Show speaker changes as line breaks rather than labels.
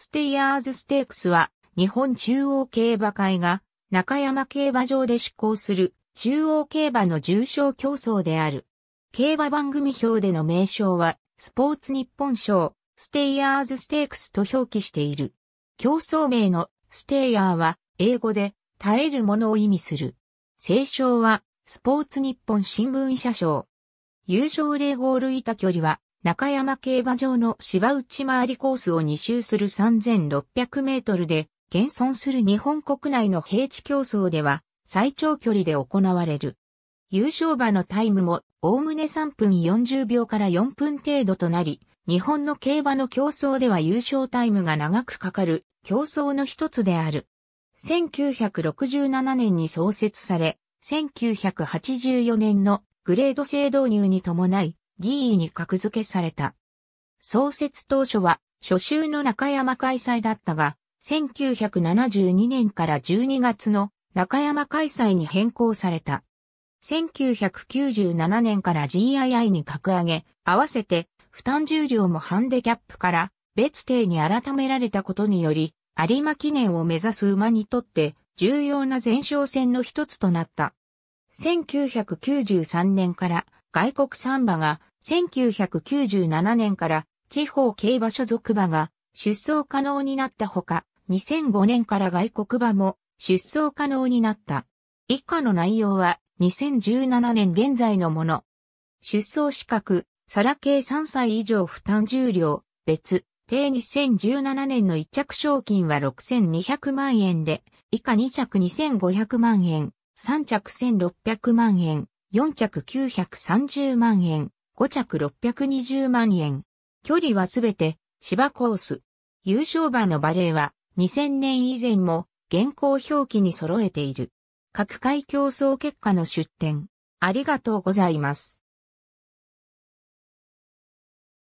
ステイヤーズステークスは日本中央競馬会が中山競馬場で施行する中央競馬の重賞競争である。競馬番組表での名称はスポーツ日本賞ステイヤーズステークスと表記している。競争名のステイヤーは英語で耐えるものを意味する。清賞はスポーツ日本新聞社賞。優勝例ゴールいた距離は中山競馬場の芝内回りコースを2周する3600メートルで、現存する日本国内の平地競争では、最長距離で行われる。優勝馬のタイムも、おおむね3分40秒から4分程度となり、日本の競馬の競争では優勝タイムが長くかかる競争の一つである。1967年に創設され、1984年のグレード制導入に伴い、議員に格付けされた。創設当初は、初秋の中山開催だったが、1972年から12月の中山開催に変更された。1997年から GII に格上げ、合わせて負担重量もハンデキャップから別定に改められたことにより、有馬記念を目指す馬にとって重要な前哨戦の一つとなった。1993年から外国産馬が1997年から地方競馬所属馬が出走可能になったほか、2005年から外国馬も出走可能になった。以下の内容は2017年現在のもの。出走資格、サラ系3歳以上負担重量、別、定2017年の1着賞金は6200万円で、以下2着2500万円、3着1600万円、4着930万円、5着620万円。距離はすべて芝コース。優勝馬のバレーは2000年以前も現行表記に揃えている。各回競争結果の出展。ありがとうございます。